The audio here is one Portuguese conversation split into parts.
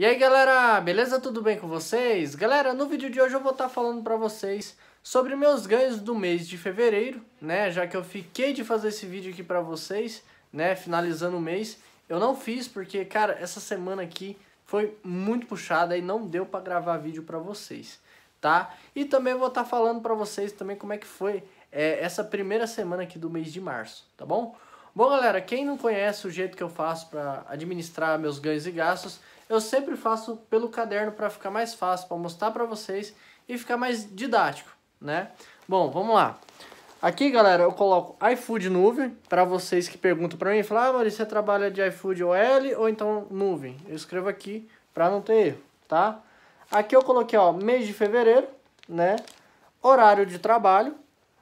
E aí galera, beleza? Tudo bem com vocês? Galera, no vídeo de hoje eu vou estar tá falando para vocês sobre meus ganhos do mês de fevereiro, né? Já que eu fiquei de fazer esse vídeo aqui para vocês, né? Finalizando o mês, eu não fiz porque, cara, essa semana aqui foi muito puxada e não deu para gravar vídeo para vocês, tá? E também vou estar tá falando para vocês também como é que foi é, essa primeira semana aqui do mês de março, tá bom? Bom, galera, quem não conhece o jeito que eu faço para administrar meus ganhos e gastos, eu sempre faço pelo caderno para ficar mais fácil, para mostrar para vocês e ficar mais didático, né? Bom, vamos lá. Aqui, galera, eu coloco iFood Nuvem, para vocês que perguntam para mim, falam, ah, Maurício, você trabalha de iFood OL ou então Nuvem? Eu escrevo aqui para não ter erro, tá? Aqui eu coloquei, ó, mês de fevereiro, né? Horário de trabalho,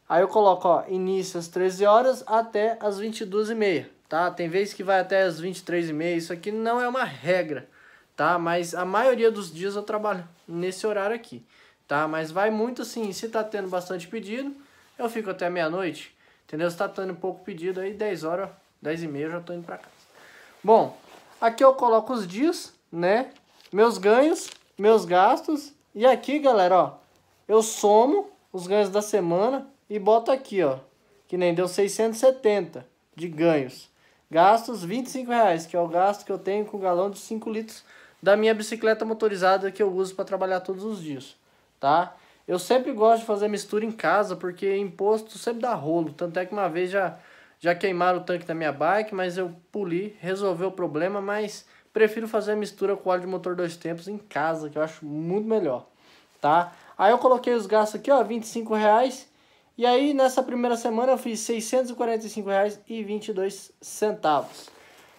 Aí eu coloco, ó, início às 13 horas até às 22 e meia tá? Tem vezes que vai até às 23 e meia isso aqui não é uma regra, tá? Mas a maioria dos dias eu trabalho nesse horário aqui, tá? Mas vai muito assim, se tá tendo bastante pedido, eu fico até meia-noite, entendeu? Se tá tendo pouco pedido aí, 10 horas, 10 e meia eu já tô indo pra casa. Bom, aqui eu coloco os dias, né? Meus ganhos, meus gastos, e aqui, galera, ó, eu somo os ganhos da semana, e boto aqui, ó, que nem deu 670 de ganhos. Gastos 25 reais, que é o gasto que eu tenho com o galão de 5 litros da minha bicicleta motorizada que eu uso para trabalhar todos os dias, tá? Eu sempre gosto de fazer mistura em casa porque imposto sempre dá rolo, tanto é que uma vez já já queimaram o tanque da minha bike, mas eu puli resolveu o problema, mas prefiro fazer a mistura com óleo de motor dois tempos em casa, que eu acho muito melhor, tá? Aí eu coloquei os gastos aqui, ó, 25 reais e aí, nessa primeira semana, eu fiz R$ 645,22.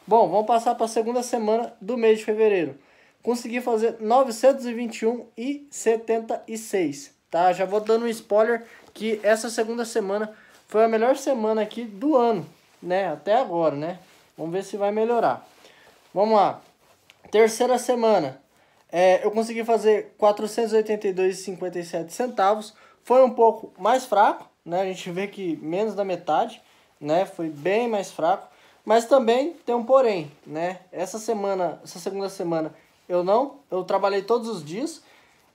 Bom, vamos passar para a segunda semana do mês de fevereiro. Consegui fazer R$ 921,76, tá? Já vou dando um spoiler que essa segunda semana foi a melhor semana aqui do ano, né? Até agora, né? Vamos ver se vai melhorar. Vamos lá. Terceira semana, é, eu consegui fazer 482,57 centavos. Foi um pouco mais fraco, né? A gente vê que menos da metade, né? Foi bem mais fraco. Mas também tem um porém, né? Essa semana, essa segunda semana, eu não, eu trabalhei todos os dias.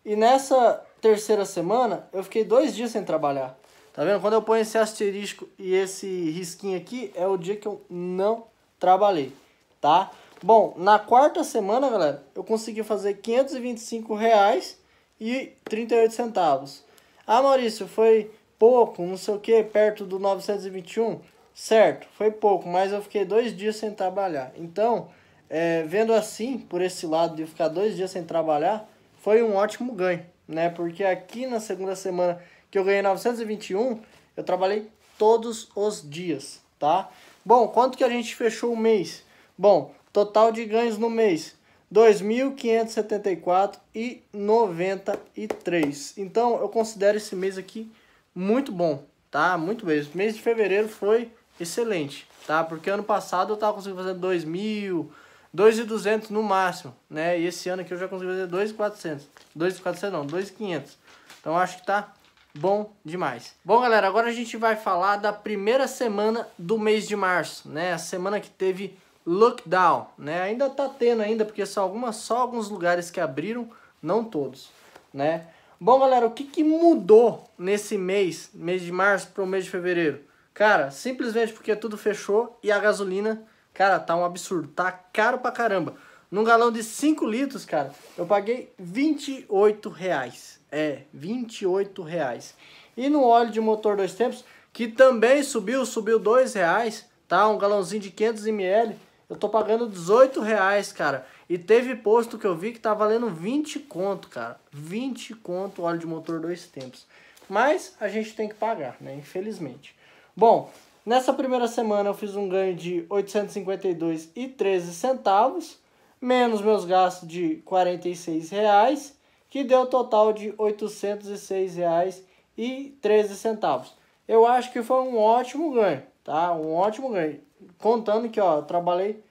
E nessa terceira semana, eu fiquei dois dias sem trabalhar. Tá vendo? Quando eu ponho esse asterisco e esse risquinho aqui, é o dia que eu não trabalhei, tá? Bom, na quarta semana, galera, eu consegui fazer R$ 525,38. Ah, Maurício, foi pouco, não sei o que, perto do 921. Certo, foi pouco, mas eu fiquei dois dias sem trabalhar. Então, é, vendo assim, por esse lado de ficar dois dias sem trabalhar, foi um ótimo ganho, né? Porque aqui na segunda semana que eu ganhei 921, eu trabalhei todos os dias, tá? Bom, quanto que a gente fechou o mês? Bom, total de ganhos no mês, 2.574 e 93. Então, eu considero esse mês aqui muito bom, tá? Muito mesmo. O mês de fevereiro foi excelente, tá? Porque ano passado eu tava conseguindo fazer 2 mil, 2,200 no máximo, né? E esse ano aqui eu já consegui fazer 2,400. 2,400 não, 2,500. Então acho que tá bom demais. Bom, galera, agora a gente vai falar da primeira semana do mês de março, né? A semana que teve lockdown, né? Ainda tá tendo ainda, porque só algumas só alguns lugares que abriram, não todos, né? Bom, galera, o que, que mudou nesse mês, mês de março para o mês de fevereiro? Cara, simplesmente porque tudo fechou e a gasolina, cara, tá um absurdo, tá caro pra caramba. Num galão de 5 litros, cara, eu paguei 28 reais. É, 28 reais. E no óleo de motor dois tempos, que também subiu, subiu 2 reais, tá? Um galãozinho de 500 ml, eu tô pagando 18 reais, cara. E teve posto que eu vi que tá valendo 20 conto, cara. 20 conto óleo de motor dois tempos. Mas a gente tem que pagar, né? Infelizmente. Bom, nessa primeira semana eu fiz um ganho de 852,13 centavos, menos meus gastos de 46 reais, que deu um total de 806 reais e 13 centavos. Eu acho que foi um ótimo ganho tá? Um ótimo ganho. Contando que, ó, trabalhei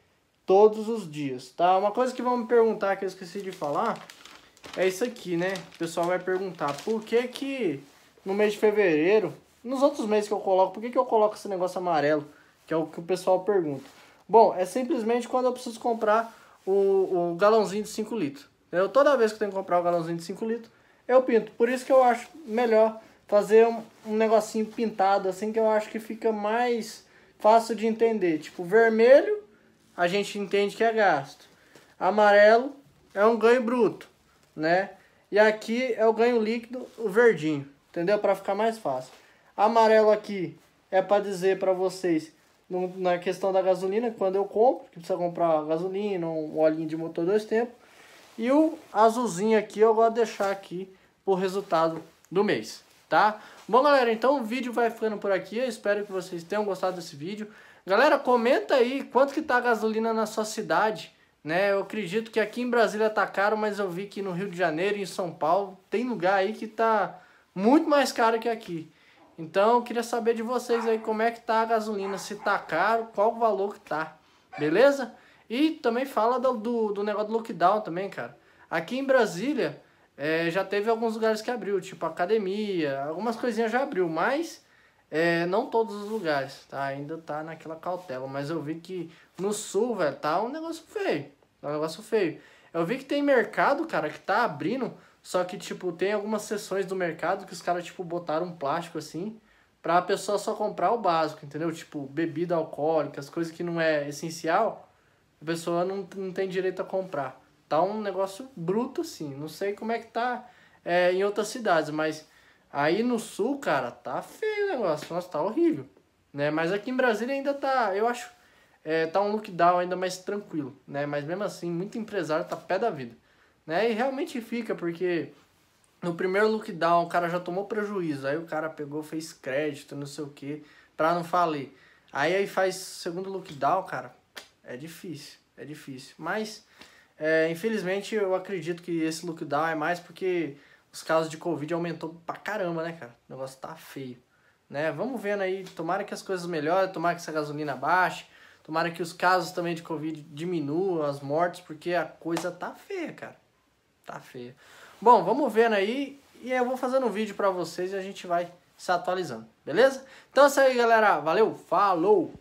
todos os dias, tá? Uma coisa que vão me perguntar que eu esqueci de falar é isso aqui, né? O pessoal vai perguntar por que que no mês de fevereiro, nos outros meses que eu coloco, por que que eu coloco esse negócio amarelo? Que é o que o pessoal pergunta. Bom, é simplesmente quando eu preciso comprar o, o galãozinho de 5 litros. Eu, toda vez que eu tenho que comprar o galãozinho de 5 litros, eu pinto. Por isso que eu acho melhor fazer um, um negocinho pintado assim que eu acho que fica mais fácil de entender. Tipo, vermelho a gente entende que é gasto. Amarelo é um ganho bruto, né? E aqui é o ganho líquido, o verdinho, entendeu? Para ficar mais fácil. Amarelo aqui é para dizer para vocês na questão da gasolina, quando eu compro, que precisa comprar gasolina, um olhinho de motor dois tempos. E o azulzinho aqui eu vou deixar aqui o resultado do mês tá? Bom, galera, então o vídeo vai ficando por aqui. Eu espero que vocês tenham gostado desse vídeo. Galera, comenta aí quanto que tá a gasolina na sua cidade, né? Eu acredito que aqui em Brasília tá caro, mas eu vi que no Rio de Janeiro e em São Paulo tem lugar aí que tá muito mais caro que aqui. Então, eu queria saber de vocês aí como é que tá a gasolina, se tá caro, qual o valor que tá, beleza? E também fala do, do, do negócio do lockdown também, cara. Aqui em Brasília, é, já teve alguns lugares que abriu, tipo academia, algumas coisinhas já abriu, mas é, não todos os lugares, tá? Ainda tá naquela cautela, mas eu vi que no sul, velho, tá um negócio feio. Tá um negócio feio. Eu vi que tem mercado, cara, que tá abrindo, só que, tipo, tem algumas sessões do mercado que os caras, tipo, botaram um plástico assim pra pessoa só comprar o básico, entendeu? Tipo, bebida alcoólica, as coisas que não é essencial, a pessoa não, não tem direito a comprar. Tá um negócio bruto, assim. Não sei como é que tá é, em outras cidades, mas aí no sul, cara, tá feio o negócio. Nossa, tá horrível. Né? Mas aqui em Brasília ainda tá, eu acho, é, tá um look down ainda mais tranquilo, né? Mas mesmo assim, muito empresário tá pé da vida. Né? E realmente fica, porque no primeiro look down o cara já tomou prejuízo, aí o cara pegou, fez crédito, não sei o que, pra não falir. Aí aí faz segundo look down cara, é difícil, é difícil. Mas é, infelizmente, eu acredito que esse lockdown é mais porque os casos de Covid aumentou pra caramba, né, cara? O negócio tá feio. Né? Vamos vendo aí, tomara que as coisas melhorem, tomara que essa gasolina baixe, tomara que os casos também de Covid diminuam, as mortes, porque a coisa tá feia, cara. Tá feia. Bom, vamos vendo aí e eu vou fazendo um vídeo pra vocês e a gente vai se atualizando, beleza? Então é isso aí, galera. Valeu, falou!